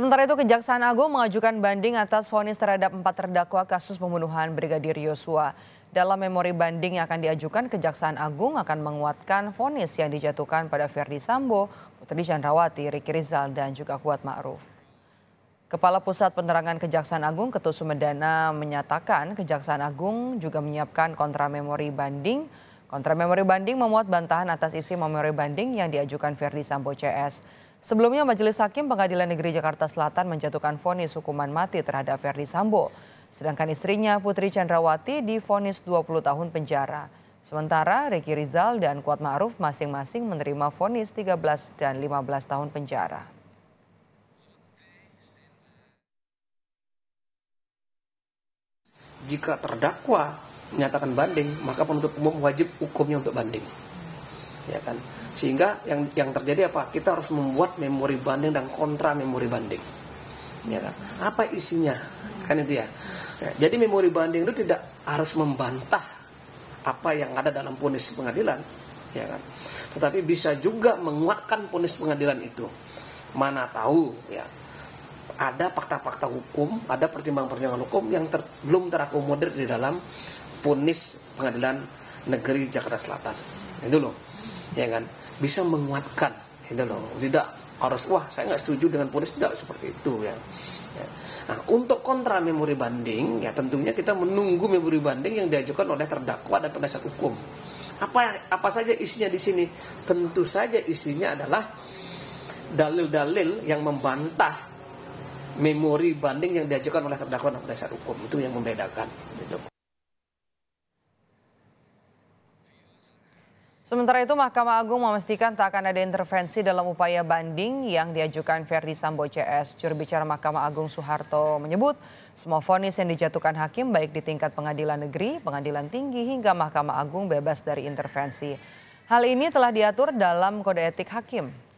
Sementara itu Kejaksaan Agung mengajukan banding atas vonis terhadap empat terdakwa kasus pembunuhan Brigadir Yosua. Dalam memori banding yang akan diajukan, Kejaksaan Agung akan menguatkan vonis yang dijatuhkan pada Ferdi Sambo, Putri Chandrawati, Riki Rizal, dan juga Kuat Ma'ruf. Kepala Pusat Penerangan Kejaksaan Agung Ketua Sumedana menyatakan Kejaksaan Agung juga menyiapkan kontra-memori banding Kontra memori banding memuat bantahan atas isi memori banding yang diajukan Ferdi Sambo CS. Sebelumnya Majelis Hakim Pengadilan Negeri Jakarta Selatan menjatuhkan vonis hukuman mati terhadap Ferdi Sambo. Sedangkan istrinya Putri Chandrawati vonis 20 tahun penjara. Sementara Ricky Rizal dan Kuat Ma'ruf masing-masing menerima vonis 13 dan 15 tahun penjara. jika terdakwa menyatakan banding, maka penuntut umum wajib hukumnya untuk banding ya kan sehingga yang yang terjadi apa kita harus membuat memori banding dan kontra memori banding ya kan apa isinya kan itu ya nah, jadi memori banding itu tidak harus membantah apa yang ada dalam ponis pengadilan ya kan tetapi bisa juga menguatkan ponis pengadilan itu mana tahu ya ada fakta-fakta hukum, ada pertimbangan-pertimbangan hukum yang ter, belum terakomodir di dalam ponis pengadilan negeri Jakarta Selatan. Itu loh ya kan bisa menguatkan itu loh tidak harus wah saya nggak setuju dengan polis tidak seperti itu ya. ya. Nah, untuk kontra memori banding ya tentunya kita menunggu memori banding yang diajukan oleh terdakwa dan penasihat hukum. Apa apa saja isinya di sini? Tentu saja isinya adalah dalil-dalil yang membantah memori banding yang diajukan oleh terdakwa dan penasihat hukum itu yang membedakan. Gitu. Sementara itu Mahkamah Agung memastikan tak akan ada intervensi dalam upaya banding yang diajukan Verdi Sambo CS. Juru bicara Mahkamah Agung Soeharto menyebut semua vonis yang dijatuhkan hakim baik di tingkat pengadilan negeri, pengadilan tinggi hingga Mahkamah Agung bebas dari intervensi. Hal ini telah diatur dalam kode etik hakim.